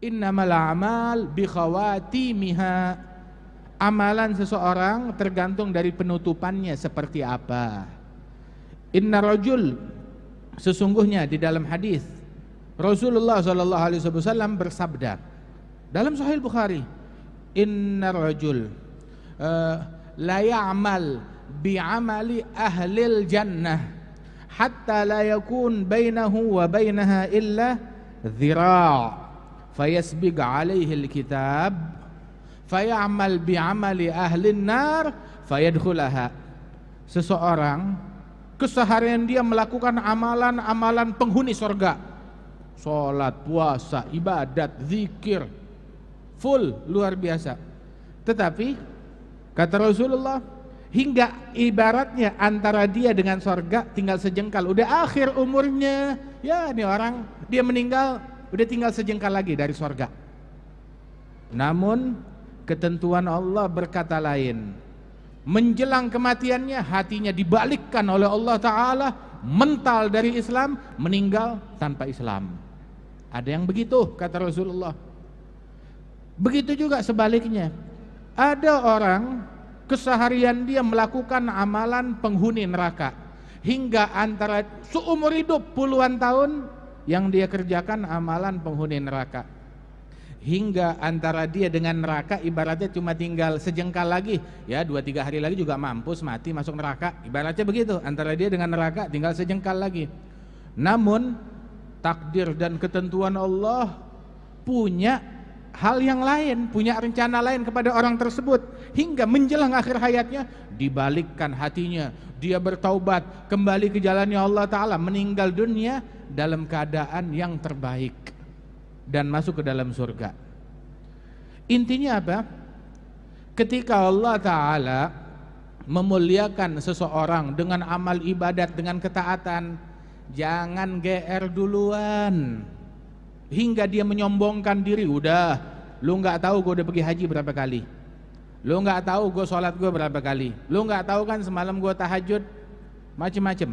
innamal amal bikhawatimiha amalan seseorang tergantung dari penutupannya seperti apa inna rajul sesungguhnya di dalam hadis Rasulullah sallallahu alaihi wasallam bersabda dalam sahih Bukhari inna rajul uh, la ya'mal bi'amali ahlil jannah hatta la yakun bainahu wa bainaha illa dhira' fayasbig alaihi الكتاب, fayamal bi'amali ahli nar fayadkhulaha seseorang keseharian dia melakukan amalan-amalan penghuni surga sholat, puasa, ibadat, zikir full, luar biasa tetapi kata Rasulullah hingga ibaratnya antara dia dengan surga tinggal sejengkal udah akhir umurnya ya ini orang dia meninggal udah tinggal sejengkal lagi dari sorga namun ketentuan Allah berkata lain menjelang kematiannya hatinya dibalikkan oleh Allah Ta'ala mental dari Islam meninggal tanpa Islam ada yang begitu kata Rasulullah begitu juga sebaliknya ada orang keseharian dia melakukan amalan penghuni neraka hingga antara seumur hidup puluhan tahun yang dia kerjakan amalan penghuni neraka hingga antara dia dengan neraka ibaratnya cuma tinggal sejengkal lagi ya dua tiga hari lagi juga mampus mati masuk neraka ibaratnya begitu antara dia dengan neraka tinggal sejengkal lagi namun takdir dan ketentuan Allah punya hal yang lain punya rencana lain kepada orang tersebut hingga menjelang akhir hayatnya dibalikkan hatinya dia bertaubat kembali ke jalannya Allah Ta'ala meninggal dunia dalam keadaan yang terbaik dan masuk ke dalam surga intinya apa? ketika Allah Ta'ala memuliakan seseorang dengan amal ibadat, dengan ketaatan jangan GR duluan hingga dia menyombongkan diri udah lu gak tahu gue udah pergi haji berapa kali Lu nggak tahu gue sholat gue berapa kali. Lu nggak tahu kan semalam gue tahajud macem-macem.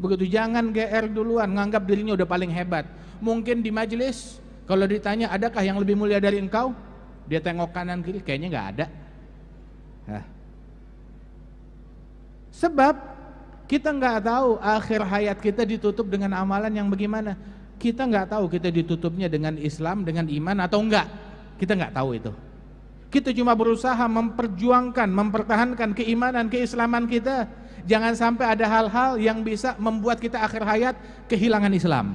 Begitu jangan GR duluan, nganggap dirinya udah paling hebat. Mungkin di majelis kalau ditanya adakah yang lebih mulia dari engkau? Dia tengok kanan kiri kayaknya nggak ada. Hah. Sebab kita nggak tahu akhir hayat kita ditutup dengan amalan yang bagaimana. Kita nggak tahu kita ditutupnya dengan Islam, dengan iman atau enggak. Kita nggak tahu itu. Kita cuma berusaha memperjuangkan, mempertahankan keimanan, keislaman kita. Jangan sampai ada hal-hal yang bisa membuat kita akhir hayat kehilangan Islam.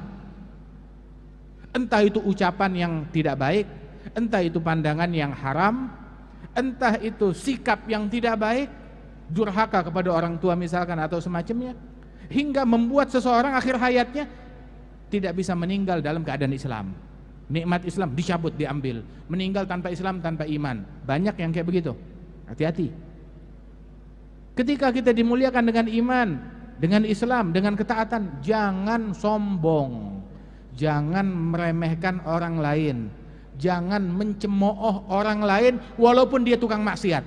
Entah itu ucapan yang tidak baik, entah itu pandangan yang haram, entah itu sikap yang tidak baik, durhaka kepada orang tua misalkan atau semacamnya, hingga membuat seseorang akhir hayatnya tidak bisa meninggal dalam keadaan Islam nikmat Islam dicabut diambil meninggal tanpa Islam tanpa iman banyak yang kayak begitu hati-hati ketika kita dimuliakan dengan iman dengan Islam dengan ketaatan jangan sombong jangan meremehkan orang lain jangan mencemooh orang lain walaupun dia tukang maksiat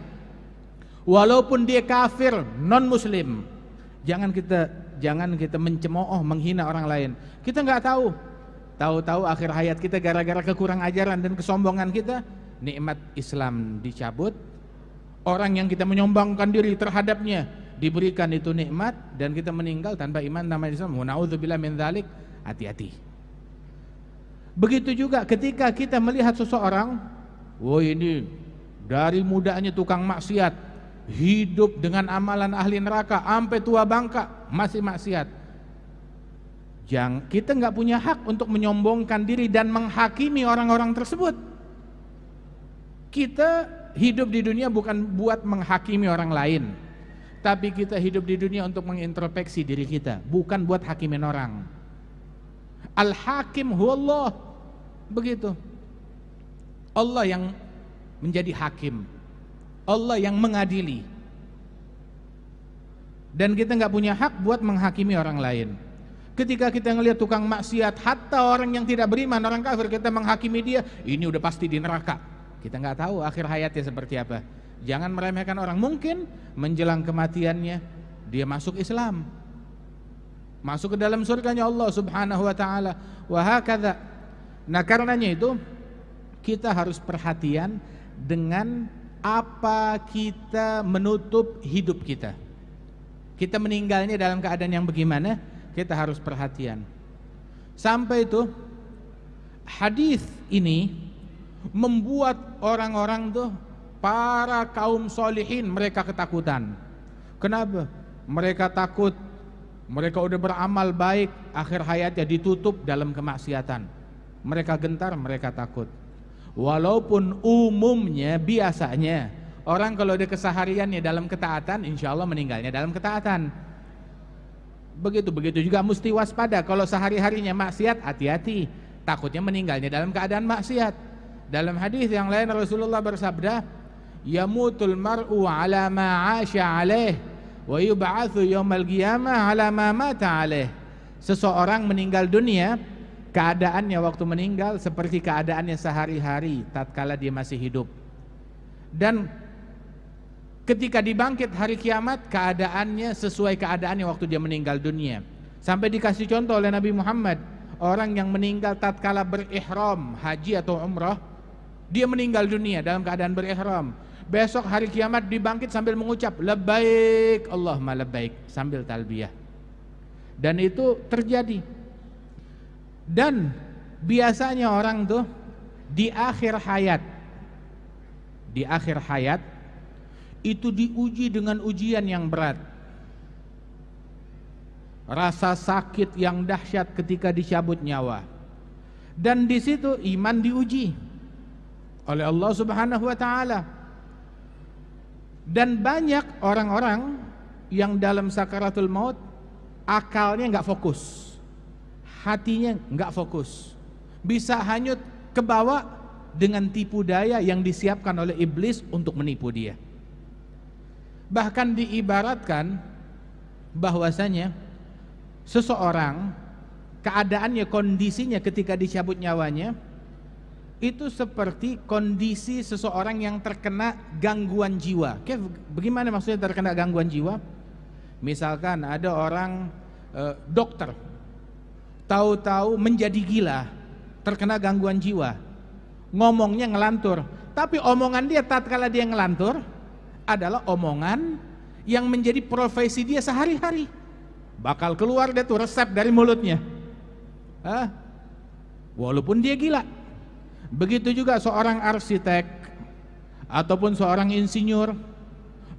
walaupun dia kafir non muslim jangan kita jangan kita mencemooh menghina orang lain kita nggak tahu Tahu-tahu akhir hayat kita gara-gara kekurang ajaran dan kesombongan kita, nikmat Islam dicabut. Orang yang kita menyombongkan diri terhadapnya diberikan itu nikmat dan kita meninggal tanpa iman nama Islam. Nauzubillah min dzalik. Hati-hati. Begitu juga ketika kita melihat seseorang, wah ini dari mudanya tukang maksiat, hidup dengan amalan ahli neraka sampai tua bangka masih maksiat yang kita nggak punya hak untuk menyombongkan diri dan menghakimi orang-orang tersebut. Kita hidup di dunia bukan buat menghakimi orang lain, tapi kita hidup di dunia untuk mengintrospeksi diri kita, bukan buat hakimin orang. Al-Hakim Allah, Begitu. Allah yang menjadi hakim. Allah yang mengadili. Dan kita nggak punya hak buat menghakimi orang lain. Ketika kita ngelihat tukang maksiat, hatta orang yang tidak beriman, orang kafir, kita menghakimi dia, ini udah pasti di neraka. Kita nggak tahu akhir hayatnya seperti apa. Jangan meremehkan orang. Mungkin menjelang kematiannya dia masuk Islam. Masuk ke dalam surga Nya Allah Subhanahu wa taala. Wah, kata. Nah, karenanya itu kita harus perhatian dengan apa kita menutup hidup kita. Kita meninggalnya dalam keadaan yang bagaimana? Kita harus perhatian. Sampai itu hadis ini membuat orang-orang tuh para kaum solihin mereka ketakutan. Kenapa? Mereka takut mereka udah beramal baik, akhir hayatnya ditutup dalam kemaksiatan. Mereka gentar, mereka takut. Walaupun umumnya, biasanya, orang kalau ada kesehariannya dalam ketaatan, insya Allah meninggalnya dalam ketaatan. Begitu begitu juga mesti waspada kalau sehari-harinya maksiat hati-hati, takutnya meninggalnya dalam keadaan maksiat. Dalam hadis yang lain Rasulullah bersabda, ya "Yamutul mar'u 'ala ma 'asha 'alaih wa yub'atsu yaumal qiyamah 'ala ma mata 'alaih." Seseorang meninggal dunia keadaannya waktu meninggal seperti keadaannya sehari-hari tatkala dia masih hidup. Dan Ketika dibangkit hari kiamat keadaannya sesuai keadaannya waktu dia meninggal dunia. Sampai dikasih contoh oleh Nabi Muhammad, orang yang meninggal tatkala berihram, haji atau umroh dia meninggal dunia dalam keadaan berihram. Besok hari kiamat dibangkit sambil mengucap lebaik Allahumma baik sambil talbiyah. Dan itu terjadi. Dan biasanya orang tuh di akhir hayat di akhir hayat itu diuji dengan ujian yang berat. Rasa sakit yang dahsyat ketika dicabut nyawa. Dan di situ iman diuji oleh Allah Subhanahu wa taala. Dan banyak orang-orang yang dalam sakaratul maut akalnya nggak fokus. Hatinya nggak fokus. Bisa hanyut ke bawah dengan tipu daya yang disiapkan oleh iblis untuk menipu dia bahkan diibaratkan bahwasanya seseorang keadaannya kondisinya ketika dicabut nyawanya itu seperti kondisi seseorang yang terkena gangguan jiwa. Oke, bagaimana maksudnya terkena gangguan jiwa? Misalkan ada orang e, dokter tahu-tahu menjadi gila, terkena gangguan jiwa. Ngomongnya ngelantur, tapi omongan dia tatkala dia ngelantur, adalah omongan yang menjadi profesi dia sehari-hari. Bakal keluar dia tuh resep dari mulutnya. Hah? Walaupun dia gila. Begitu juga seorang arsitek ataupun seorang insinyur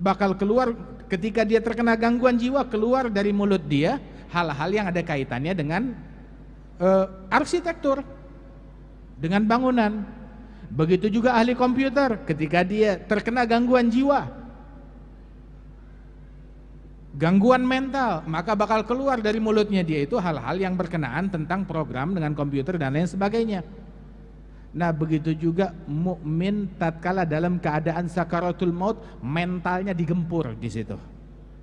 bakal keluar ketika dia terkena gangguan jiwa keluar dari mulut dia hal-hal yang ada kaitannya dengan uh, arsitektur dengan bangunan. Begitu juga ahli komputer ketika dia terkena gangguan jiwa gangguan mental, maka bakal keluar dari mulutnya dia itu hal-hal yang berkenaan tentang program dengan komputer dan lain sebagainya. Nah, begitu juga mukmin tatkala dalam keadaan sakaratul maut, mentalnya digempur di situ.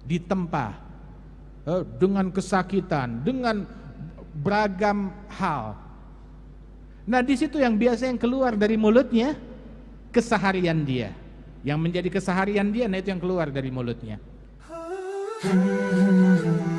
Ditempa eh, dengan kesakitan, dengan beragam hal. Nah, di situ yang biasa yang keluar dari mulutnya keseharian dia. Yang menjadi keseharian dia nah itu yang keluar dari mulutnya. Mm-hmm.